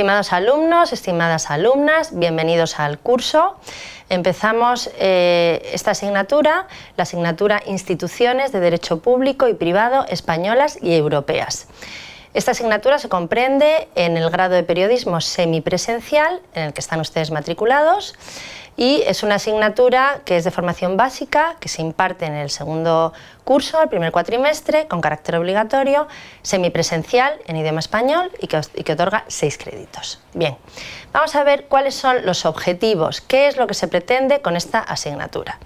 Estimados alumnos, estimadas alumnas, bienvenidos al curso. Empezamos eh, esta asignatura, la asignatura Instituciones de Derecho Público y Privado Españolas y Europeas. Esta asignatura se comprende en el grado de periodismo semipresencial, en el que están ustedes matriculados, y es una asignatura que es de formación básica, que se imparte en el segundo curso, el primer cuatrimestre, con carácter obligatorio, semipresencial en idioma español y que, y que otorga seis créditos. Bien, vamos a ver cuáles son los objetivos, qué es lo que se pretende con esta asignatura.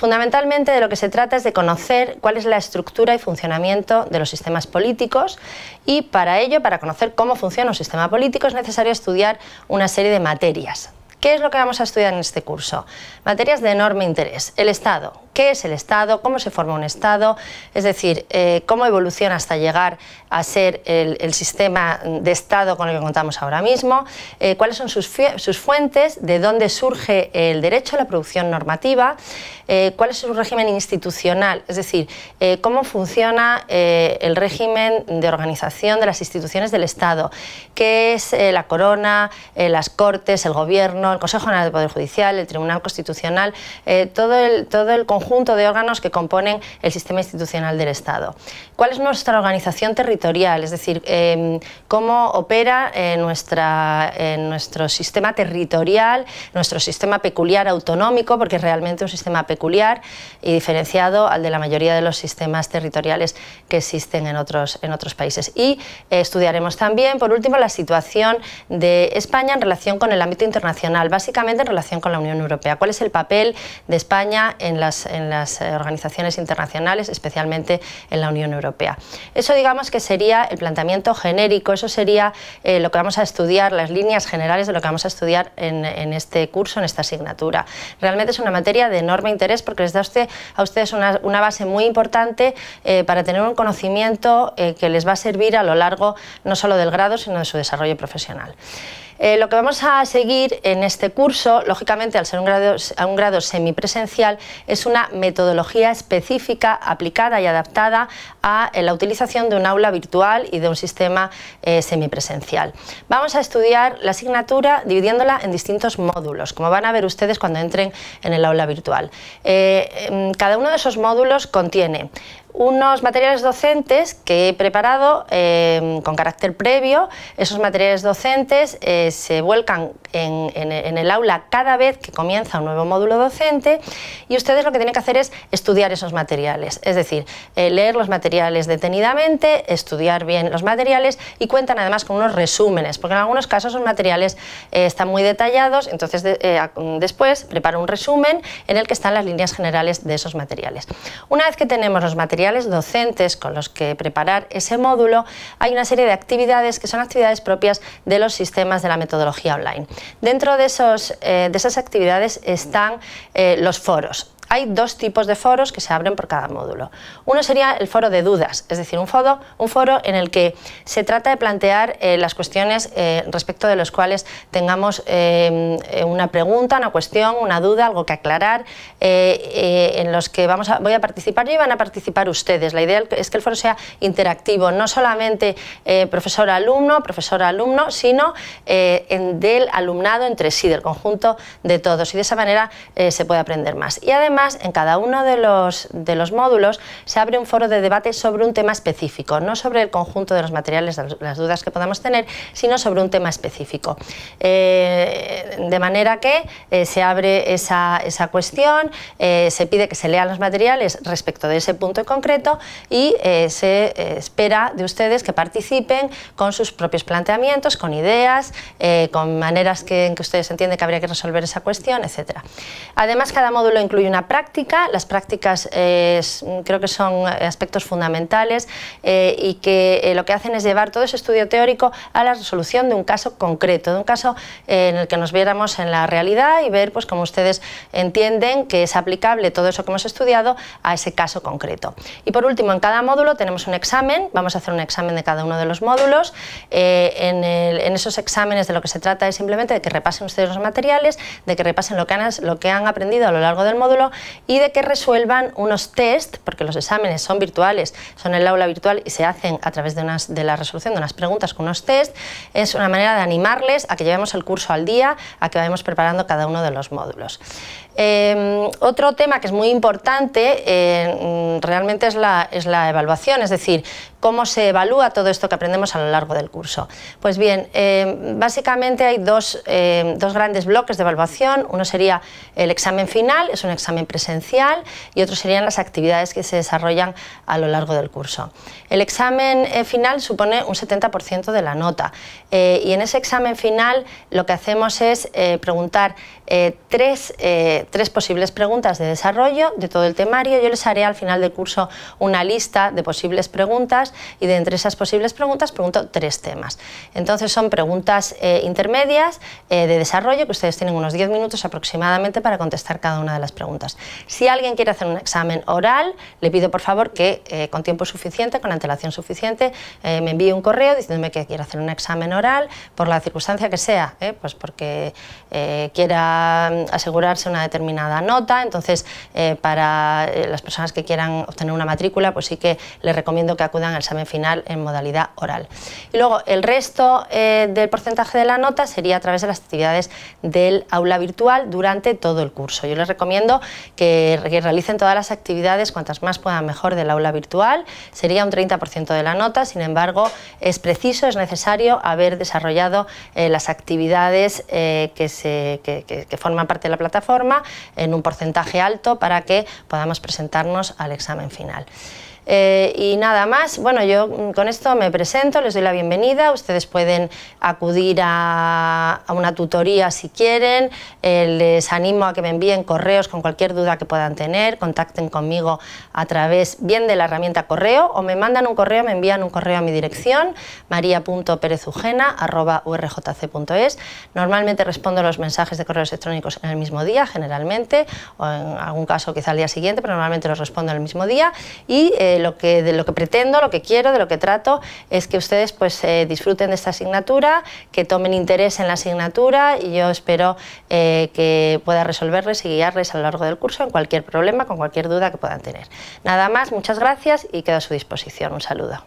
Fundamentalmente de lo que se trata es de conocer cuál es la estructura y funcionamiento de los sistemas políticos y para ello, para conocer cómo funciona un sistema político, es necesario estudiar una serie de materias, ¿Qué es lo que vamos a estudiar en este curso? Materias de enorme interés. El Estado. ¿Qué es el Estado? ¿Cómo se forma un Estado? Es decir, eh, cómo evoluciona hasta llegar a ser el, sistema de Estado con el que contamos ahora mismo, eh, cuáles son sus, fuentes, de dónde surge el derecho, a la producción normativa, eh, cuál es su régimen institucional, es decir, cómo funciona el régimen de organización de las instituciones del Estado, qué es la corona, las cortes, el gobierno, el Consejo General del Poder Judicial, el Tribunal Constitucional, eh, todo, el, todo el conjunto de órganos que componen el sistema institucional del Estado. ¿Cuál es nuestra organización territorial? Es decir, em, cómo opera eh, nuestra, eh, nuestro sistema territorial, nuestro sistema peculiar autonómico, porque es realmente un sistema peculiar y diferenciado al de la mayoría de los sistemas territoriales que existen en otros, en otros países. Y estudiaremos también, por último, la situación de España en relación con el ámbito internacional básicamente en relación con la Unión Europea. ¿Cuál es el papel de España en las, eh, organizaciones internacionales, especialmente en la Unión Europea? Eso digamos que sería el planteamiento genérico, eso sería eh, lo que vamos a estudiar, las líneas generales de lo que vamos a estudiar en, este curso, en esta asignatura. Realmente es una materia de enorme interés porque les da a ustedes una, base muy importante eh, para tener un conocimiento que les va a servir a lo largo no solo del grado, sino de su desarrollo profesional. lo que vamos a seguir en este este curso, lógicamente, al ser un grado, a un grado semipresencial, es una metodología específica, aplicada y adaptada a la utilización de un aula virtual y de un sistema eh, semipresencial. Vamos a estudiar la asignatura dividiéndola en distintos módulos, como van a ver ustedes cuando entren en el aula virtual. Eh, em, cada uno de esos módulos contiene unos materiales docentes que he preparado eh, con carácter previo. Esos materiales docentes eh, se vuelcan en, el aula cada vez que comienza un nuevo módulo docente y ustedes lo que tienen que hacer es estudiar esos materiales, es decir, eh, leer los materiales detenidamente, estudiar bien los materiales y cuentan además con unos resúmenes, porque en algunos casos los materiales están muy detallados, entonces después preparo un resumen en el que están las líneas generales de esos materiales. Una vez que tenemos los materiales materiales docentes con los que preparar ese módulo, hay una serie de actividades que son actividades propias de los sistemas de la metodología online. Dentro de, eh, esas actividades están eh, los foros. Hay dos tipos de foros que se abren por cada módulo. Uno sería el foro de dudas, es decir, un foro, un foro en el que se trata de plantear eh, las cuestiones eh, respecto de los cuales tengamos eh, una pregunta, una cuestión, una duda, algo que aclarar, en los que vamos a, voy a participar y van a participar ustedes. La idea es que el foro sea interactivo, no solamente profesor-alumno, profesor-alumno, sino del alumnado entre sí, del conjunto de todos. Y de esa manera se puede aprender más. Y además, en cada uno de los, de los módulos se abre un foro de debate sobre un tema específico, no sobre el conjunto de los materiales, las dudas que podamos tener, sino sobre un tema específico. Eh, de manera que eh, se abre esa, esa cuestión, eh, se pide que se lean los materiales respecto de ese punto en concreto y se espera de ustedes que participen con sus propios planteamientos, con ideas, con maneras que, en que ustedes entienden que habría que resolver esa cuestión, etc. Además, cada módulo incluye una práctica. Las prácticas eh, creo que son aspectos fundamentales eh, y que eh, lo que hacen es llevar todo ese estudio teórico a la resolución de un caso concreto, de un caso en el que nos viéramos en la realidad y ver pues, como ustedes entienden que es aplicable todo eso que hemos estudiado a ese caso concreto. Y por último, en cada módulo tenemos un examen, vamos a hacer un examen de cada uno de los módulos. en, esos exámenes de lo que se trata es simplemente de que repasen ustedes los materiales, de que repasen lo que han aprendido a lo largo del módulo y de que resuelvan unos test, porque los exámenes son virtuales, son en el aula virtual y se hacen a través de, de la resolución de unas preguntas con unos test. Es una manera de animarles a que llevemos el curso al día, a que vayamos preparando cada uno de los módulos. Em, otro tema que es muy importante eh, realmente es la, evaluación, es decir, cómo se evalúa todo esto que aprendemos a lo largo del curso. Pues bien, em, básicamente hay em, dos, grandes bloques de evaluación. Uno sería el examen final, es un examen presencial, y otro serían las actividades que se desarrollan a lo largo del curso. El examen eh, final supone un 70% de la nota eh, y en ese examen final lo que hacemos es preguntar tres, tres posibles preguntas de desarrollo de todo el temario. Yo les haré al final del curso una lista de posibles preguntas y de entre esas posibles preguntas pregunto tres temas. Entonces son preguntas eh, intermedias eh, de desarrollo que ustedes tienen unos 10 minutos aproximadamente para contestar cada una de las preguntas. Si alguien quiere hacer un examen oral, le pido por favor que eh, con tiempo suficiente, con antelación suficiente, me envíe un correo diciéndome que quiere hacer un examen oral por la circunstancia que sea, pues porque quiera mm, asegurarse una determinada nota, entonces eh, para eh, las personas que quieran obtener una matrícula, pues sí que les recomiendo que acudan al examen final en modalidad oral. Y luego el resto eh, del porcentaje de la nota sería a través de las actividades del aula virtual durante todo el curso. Yo les recomiendo que, realicen todas las actividades, cuantas más puedan mejor, del aula virtual, sería un 30% de la nota, sin embargo es preciso, es necesario haber desarrollado las actividades que, forman parte de la plataforma en un porcentaje alto para que podamos presentarnos al examen final. Eh, y nada más, bueno, yo mm, con esto me presento, les doy la bienvenida, ustedes pueden acudir a, una tutoría si quieren, eh, les animo a que me envíen correos con cualquier duda que puedan tener, contacten conmigo a través bien de la herramienta correo o me mandan un correo, me envían un correo a mi dirección es Normalmente respondo los mensajes de correos electrónicos en el mismo día, generalmente, o en algún caso quizá al día siguiente, pero normalmente los respondo en el mismo día y eh, de lo, que, de lo que pretendo, lo que quiero, de lo que trato, es que ustedes pues, eh, disfruten de esta asignatura, que tomen interés en la asignatura y yo espero eh, que pueda resolverles y guiarles a lo largo del curso en cualquier problema, con cualquier duda que puedan tener. Nada más, muchas gracias y quedo a su disposición. Un saludo.